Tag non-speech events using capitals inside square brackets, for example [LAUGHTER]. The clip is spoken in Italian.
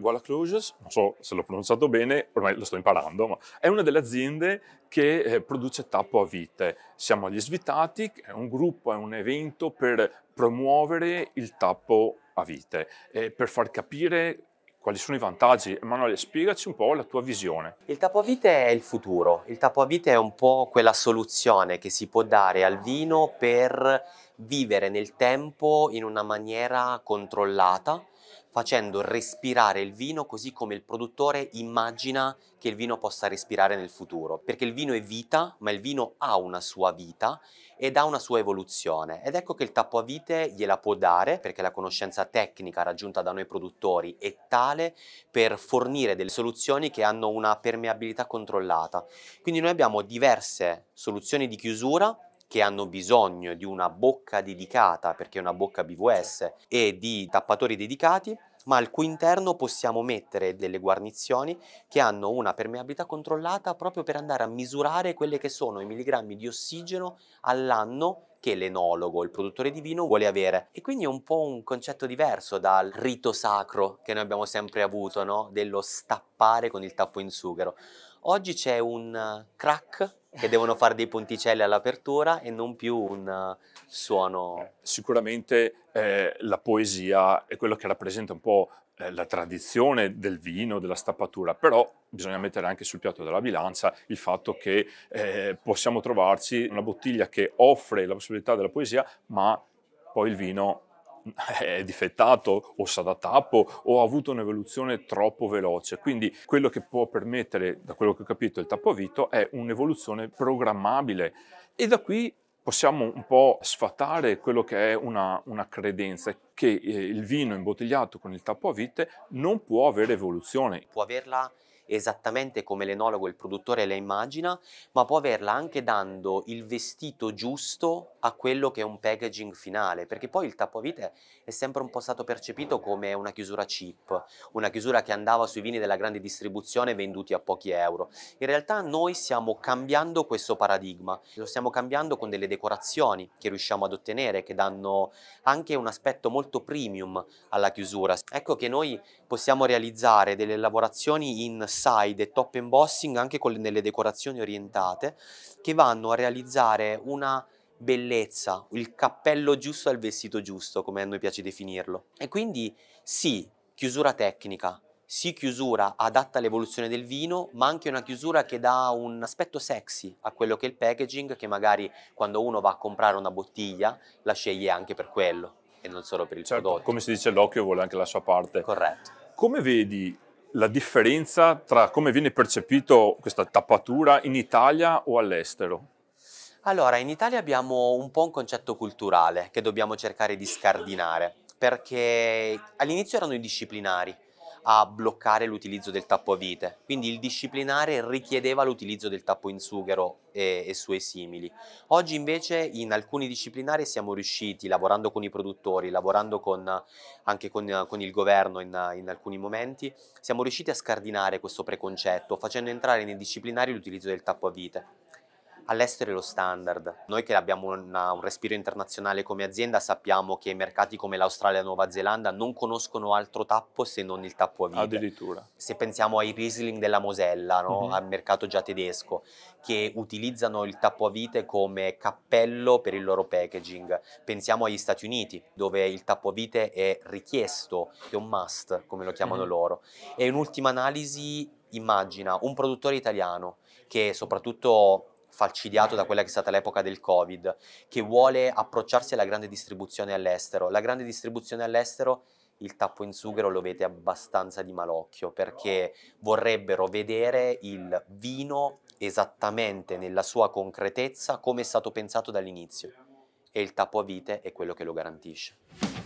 Gualacloses, non so se l'ho pronunciato bene, ormai lo sto imparando, ma è una delle aziende che eh, produce tappo a vite. Siamo agli svitati, è un gruppo, è un evento per promuovere il tappo a vite, per far capire quali sono i vantaggi? Emanuele, spiegaci un po' la tua visione. Il tappo a vite è il futuro, il tappo a vite è un po' quella soluzione che si può dare al vino per vivere nel tempo in una maniera controllata facendo respirare il vino così come il produttore immagina che il vino possa respirare nel futuro, perché il vino è vita, ma il vino ha una sua vita ed ha una sua evoluzione. Ed ecco che il tappo a vite gliela può dare, perché la conoscenza tecnica raggiunta da noi produttori è tale per fornire delle soluzioni che hanno una permeabilità controllata. Quindi noi abbiamo diverse soluzioni di chiusura che hanno bisogno di una bocca dedicata, perché è una bocca BVS, certo. e di tappatori dedicati, ma al cui interno possiamo mettere delle guarnizioni che hanno una permeabilità controllata proprio per andare a misurare quelle che sono i milligrammi di ossigeno all'anno che l'enologo, il produttore di vino, vuole avere. E quindi è un po' un concetto diverso dal rito sacro che noi abbiamo sempre avuto, no? dello stappare con il tappo in sughero. Oggi c'è un eh, crack che devono fare dei ponticelli all'apertura e non più un eh, suono. Eh, sicuramente eh, la poesia è quello che rappresenta un po' la tradizione del vino, della stappatura, però bisogna mettere anche sul piatto della bilancia il fatto che eh, possiamo trovarci una bottiglia che offre la possibilità della poesia, ma poi il vino [LAUGHS] è difettato o sa da tappo o ha avuto un'evoluzione troppo veloce. Quindi quello che può permettere, da quello che ho capito, il tappo a vito è un'evoluzione programmabile e da qui possiamo un po' sfatare quello che è una, una credenza che eh, il vino imbottigliato con il tappo a vite non può avere evoluzione. Può averla esattamente come l'enologo e il produttore la immagina, ma può averla anche dando il vestito giusto a quello che è un packaging finale, perché poi il tappo a vite è sempre un po' stato percepito come una chiusura cheap, una chiusura che andava sui vini della grande distribuzione venduti a pochi euro. In realtà noi stiamo cambiando questo paradigma, lo stiamo cambiando con delle decorazioni che riusciamo ad ottenere, che danno anche un aspetto molto premium alla chiusura. Ecco che noi possiamo realizzare delle lavorazioni in side e top embossing anche con, nelle decorazioni orientate che vanno a realizzare una bellezza, il cappello giusto al vestito giusto, come a noi piace definirlo. E quindi sì, chiusura tecnica, sì chiusura adatta all'evoluzione del vino, ma anche una chiusura che dà un aspetto sexy a quello che è il packaging, che magari quando uno va a comprare una bottiglia la sceglie anche per quello e non solo per il certo, prodotto. Come si dice, l'occhio vuole anche la sua parte. Corretto. Come vedi la differenza tra come viene percepito questa tappatura in Italia o all'estero? Allora, in Italia abbiamo un po' un concetto culturale che dobbiamo cercare di scardinare, perché all'inizio erano i disciplinari, a bloccare l'utilizzo del tappo a vite, quindi il disciplinare richiedeva l'utilizzo del tappo in sughero e, e suoi simili. Oggi invece in alcuni disciplinari siamo riusciti, lavorando con i produttori, lavorando con, anche con, con, il governo in, in alcuni momenti, siamo riusciti a scardinare questo preconcetto facendo entrare nei disciplinari l'utilizzo del tappo a vite. All'estero è lo standard. Noi che abbiamo una, un respiro internazionale come azienda sappiamo che mercati come l'Australia e Nuova Zelanda non conoscono altro tappo se non il tappo a vite. Addirittura. Se pensiamo ai Riesling della Mosella, no? mm-hmm. al mercato già tedesco, che utilizzano il tappo a vite come cappello per il loro packaging. Pensiamo agli Stati Uniti, dove il tappo a vite è richiesto, è un must, come lo chiamano mm-hmm. loro. E un'ultima analisi immagina un produttore italiano che soprattutto falcidiato da quella che è stata l'epoca del Covid, che vuole approcciarsi alla grande distribuzione all'estero. La grande distribuzione all'estero il tappo in sughero lo vede abbastanza di malocchio perché vorrebbero vedere il vino esattamente nella sua concretezza come è stato pensato dall'inizio e il tappo a vite è quello che lo garantisce.